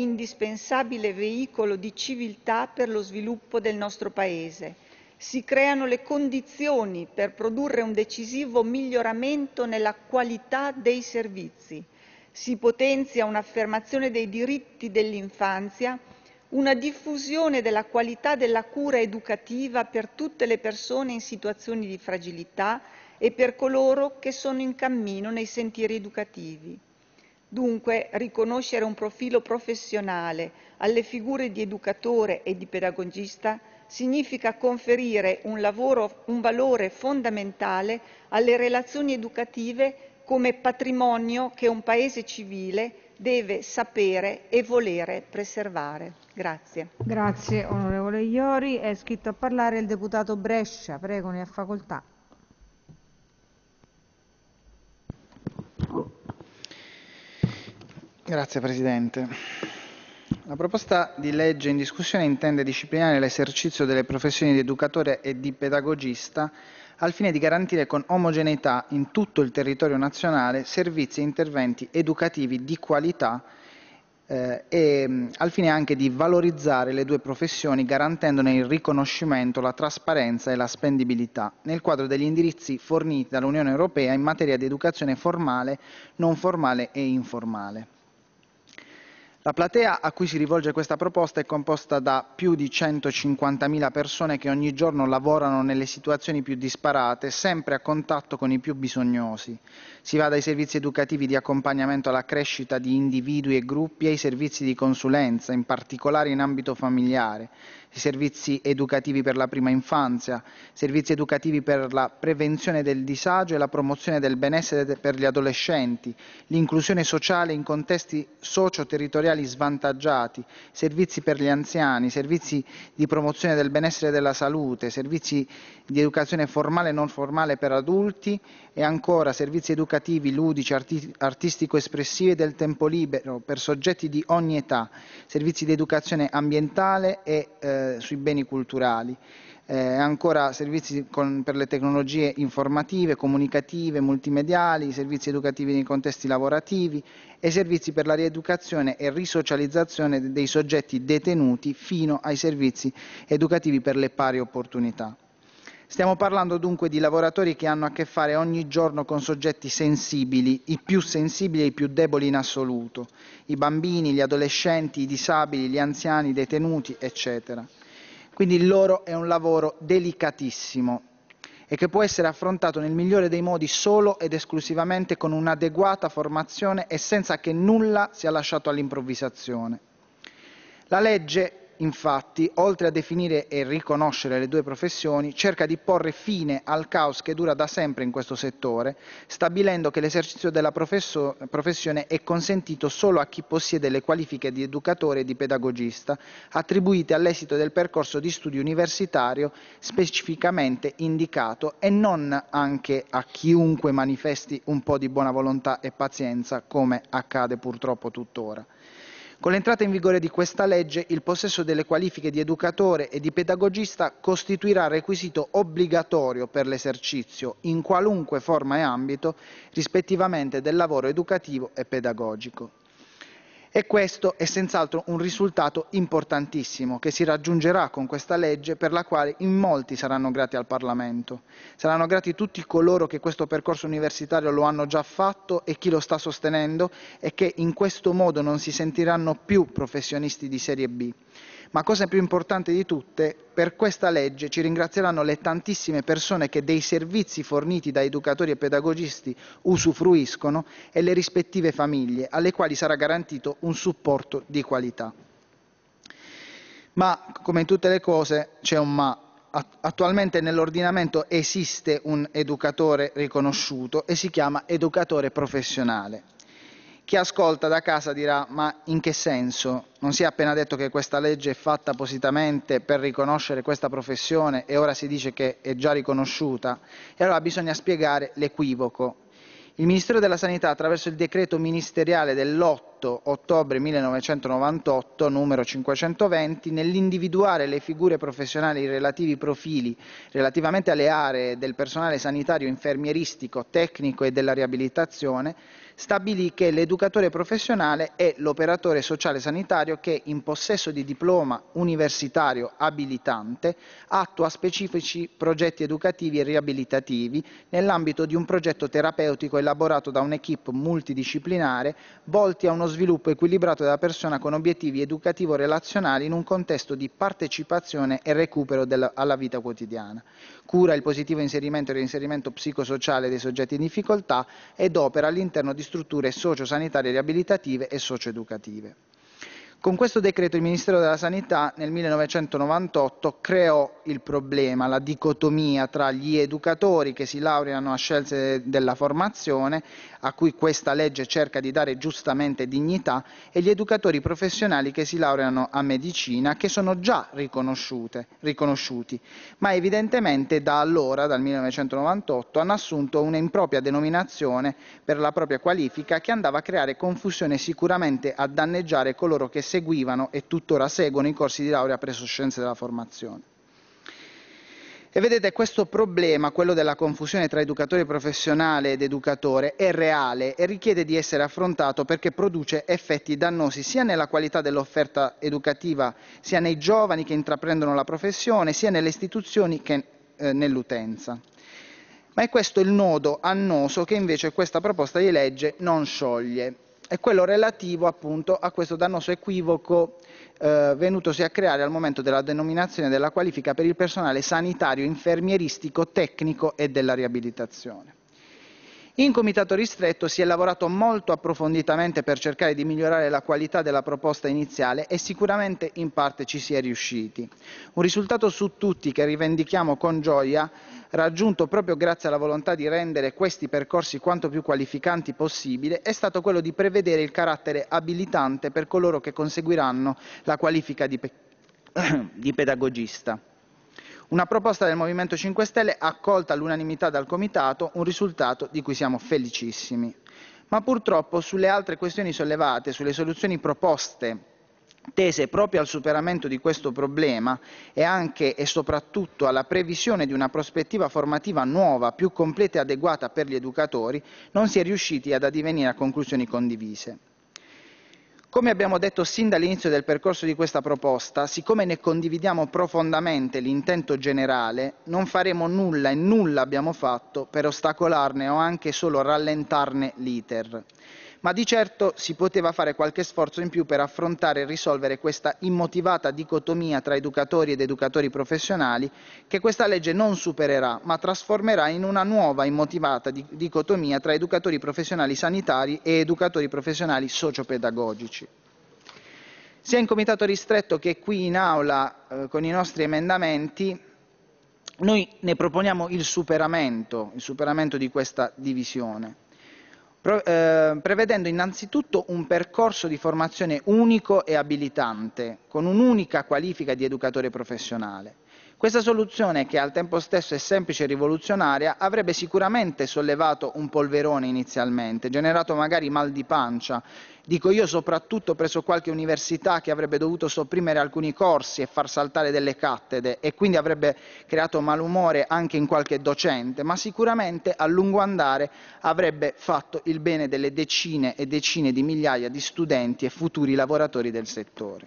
indispensabile veicolo di civiltà per lo sviluppo del nostro Paese. Si creano le condizioni per produrre un decisivo miglioramento nella qualità dei servizi. Si potenzia un'affermazione dei diritti dell'infanzia, una diffusione della qualità della cura educativa per tutte le persone in situazioni di fragilità e per coloro che sono in cammino nei sentieri educativi. Dunque, riconoscere un profilo professionale alle figure di educatore e di pedagogista significa conferire un, lavoro, un valore fondamentale alle relazioni educative come patrimonio che un Paese civile deve sapere e volere preservare. Grazie. Grazie onorevole Iori. È scritto a parlare il deputato Brescia. Prego, ne ha facoltà. Grazie Presidente. La proposta di legge in discussione intende disciplinare l'esercizio delle professioni di educatore e di pedagogista al fine di garantire con omogeneità in tutto il territorio nazionale servizi e interventi educativi di qualità eh, e mm, al fine anche di valorizzare le due professioni garantendone il riconoscimento, la trasparenza e la spendibilità nel quadro degli indirizzi forniti dall'Unione Europea in materia di educazione formale, non formale e informale. La platea a cui si rivolge questa proposta è composta da più di 150.000 persone che ogni giorno lavorano nelle situazioni più disparate, sempre a contatto con i più bisognosi. Si va dai servizi educativi di accompagnamento alla crescita di individui e gruppi ai servizi di consulenza, in particolare in ambito familiare, servizi educativi per la prima infanzia, servizi educativi per la prevenzione del disagio e la promozione del benessere per gli adolescenti, l'inclusione sociale in contesti socio-territoriali svantaggiati, servizi per gli anziani, servizi di promozione del benessere della salute, servizi di educazione formale e non formale per adulti e ancora servizi educativi ludici, arti- artistico-espressivi del tempo libero per soggetti di ogni età, servizi di educazione ambientale e eh, eh, sui beni culturali. Eh, ancora servizi con, per le tecnologie informative, comunicative, multimediali, servizi educativi nei contesti lavorativi e servizi per la rieducazione e risocializzazione dei soggetti detenuti fino ai servizi educativi per le pari opportunità. Stiamo parlando dunque di lavoratori che hanno a che fare ogni giorno con soggetti sensibili, i più sensibili e i più deboli in assoluto, i bambini, gli adolescenti, i disabili, gli anziani, i detenuti, eccetera. Quindi il loro è un lavoro delicatissimo e che può essere affrontato nel migliore dei modi solo ed esclusivamente con un'adeguata formazione e senza che nulla sia lasciato all'improvvisazione. La legge infatti, oltre a definire e riconoscere le due professioni, cerca di porre fine al caos che dura da sempre in questo settore, stabilendo che l'esercizio della professione è consentito solo a chi possiede le qualifiche di educatore e di pedagogista, attribuite all'esito del percorso di studio universitario specificamente indicato e non anche a chiunque manifesti un po' di buona volontà e pazienza, come accade purtroppo tuttora. Con l'entrata in vigore di questa legge, il possesso delle qualifiche di educatore e di pedagogista costituirà requisito obbligatorio per l'esercizio, in qualunque forma e ambito, rispettivamente del lavoro educativo e pedagogico. E questo è senz'altro un risultato importantissimo che si raggiungerà con questa legge per la quale in molti saranno grati al Parlamento. Saranno grati tutti coloro che questo percorso universitario lo hanno già fatto e chi lo sta sostenendo e che in questo modo non si sentiranno più professionisti di serie B, ma cosa più importante di tutte, per questa legge ci ringrazieranno le tantissime persone che dei servizi forniti da educatori e pedagogisti usufruiscono e le rispettive famiglie, alle quali sarà garantito un supporto di qualità. Ma, come in tutte le cose, c'è un ma. Attualmente nell'ordinamento esiste un educatore riconosciuto e si chiama educatore professionale. Chi ascolta da casa dirà ma in che senso? Non si è appena detto che questa legge è fatta appositamente per riconoscere questa professione e ora si dice che è già riconosciuta? E allora bisogna spiegare l'equivoco. Il Ministero della Sanità attraverso il decreto ministeriale dell'8 8 ottobre 1998, numero 520, nell'individuare le figure professionali e i relativi profili relativamente alle aree del personale sanitario infermieristico, tecnico e della riabilitazione, stabilì che l'educatore professionale è l'operatore sociale sanitario che, in possesso di diploma universitario abilitante, attua specifici progetti educativi e riabilitativi nell'ambito di un progetto terapeutico elaborato da un'equipe multidisciplinare volti a uno sviluppo equilibrato della persona con obiettivi educativo-relazionali in un contesto di partecipazione e recupero della, alla vita quotidiana. Cura il positivo inserimento e reinserimento psicosociale dei soggetti in difficoltà ed opera all'interno di strutture socio-sanitarie riabilitative e socio-educative. Con questo decreto il Ministero della Sanità nel 1998 creò il problema, la dicotomia tra gli educatori che si laureano a scelte della formazione, a cui questa legge cerca di dare giustamente dignità, e gli educatori professionali che si laureano a medicina, che sono già riconosciuti, ma evidentemente da allora, dal 1998, hanno assunto un'impropria denominazione per la propria qualifica che andava a creare confusione e sicuramente a danneggiare coloro che seguivano e tuttora seguono i corsi di laurea presso scienze della formazione. E vedete, questo problema, quello della confusione tra educatore professionale ed educatore, è reale e richiede di essere affrontato perché produce effetti dannosi sia nella qualità dell'offerta educativa, sia nei giovani che intraprendono la professione, sia nelle istituzioni che eh, nell'utenza. Ma è questo il nodo annoso che invece questa proposta di legge non scioglie è quello relativo appunto a questo dannoso equivoco eh, venutosi a creare al momento della denominazione della qualifica per il personale sanitario, infermieristico, tecnico e della riabilitazione. In comitato ristretto si è lavorato molto approfonditamente per cercare di migliorare la qualità della proposta iniziale e sicuramente in parte ci si è riusciti. Un risultato su tutti che rivendichiamo con gioia, raggiunto proprio grazie alla volontà di rendere questi percorsi quanto più qualificanti possibile, è stato quello di prevedere il carattere abilitante per coloro che conseguiranno la qualifica di, pe- di pedagogista. Una proposta del Movimento 5 Stelle accolta all'unanimità dal Comitato, un risultato di cui siamo felicissimi. Ma purtroppo sulle altre questioni sollevate, sulle soluzioni proposte tese proprio al superamento di questo problema e anche e soprattutto alla previsione di una prospettiva formativa nuova, più completa e adeguata per gli educatori, non si è riusciti ad addivenire a conclusioni condivise. Come abbiamo detto sin dall'inizio del percorso di questa proposta, siccome ne condividiamo profondamente l'intento generale, non faremo nulla e nulla abbiamo fatto per ostacolarne o anche solo rallentarne l'*iter* ma di certo si poteva fare qualche sforzo in più per affrontare e risolvere questa immotivata dicotomia tra educatori ed educatori professionali che questa legge non supererà, ma trasformerà in una nuova immotivata dicotomia tra educatori professionali sanitari e educatori professionali sociopedagogici. Sia in comitato ristretto che qui in aula eh, con i nostri emendamenti noi ne proponiamo il superamento, il superamento di questa divisione. Eh, prevedendo innanzitutto un percorso di formazione unico e abilitante, con un'unica qualifica di educatore professionale. Questa soluzione, che al tempo stesso è semplice e rivoluzionaria, avrebbe sicuramente sollevato un polverone inizialmente, generato magari mal di pancia. Dico io soprattutto presso qualche università che avrebbe dovuto sopprimere alcuni corsi e far saltare delle cattedre e quindi avrebbe creato malumore anche in qualche docente, ma sicuramente a lungo andare avrebbe fatto il bene delle decine e decine di migliaia di studenti e futuri lavoratori del settore.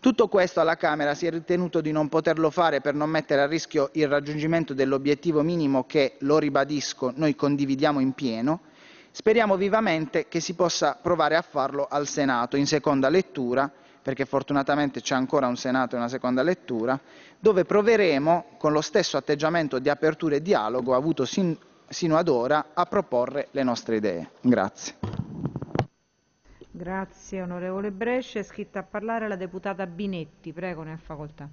Tutto questo alla Camera si è ritenuto di non poterlo fare per non mettere a rischio il raggiungimento dell'obiettivo minimo che, lo ribadisco, noi condividiamo in pieno. Speriamo vivamente che si possa provare a farlo al Senato in seconda lettura, perché fortunatamente c'è ancora un Senato e una seconda lettura, dove proveremo con lo stesso atteggiamento di apertura e dialogo avuto sin, sino ad ora a proporre le nostre idee. Grazie. Grazie onorevole Brescia. È iscritta a parlare la deputata Binetti. Prego, ne ha facoltà.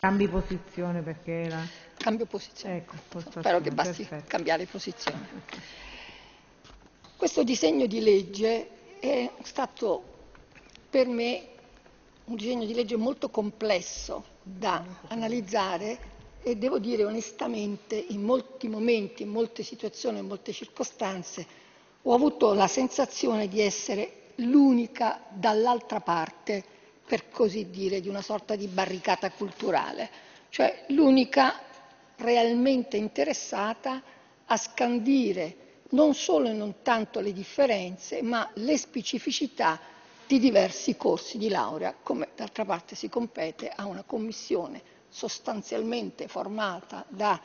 Cambi posizione perché la... Cambio posizione. Ecco, Spero che basti Perfetto. cambiare posizione. Questo disegno di legge è stato per me un disegno di legge molto complesso da analizzare e devo dire onestamente in molti momenti, in molte situazioni, in molte circostanze ho avuto la sensazione di essere l'unica dall'altra parte, per così dire, di una sorta di barricata culturale, cioè l'unica realmente interessata a scandire non solo e non tanto le differenze, ma le specificità di diversi corsi di laurea, come d'altra parte si compete a una commissione sostanzialmente formata da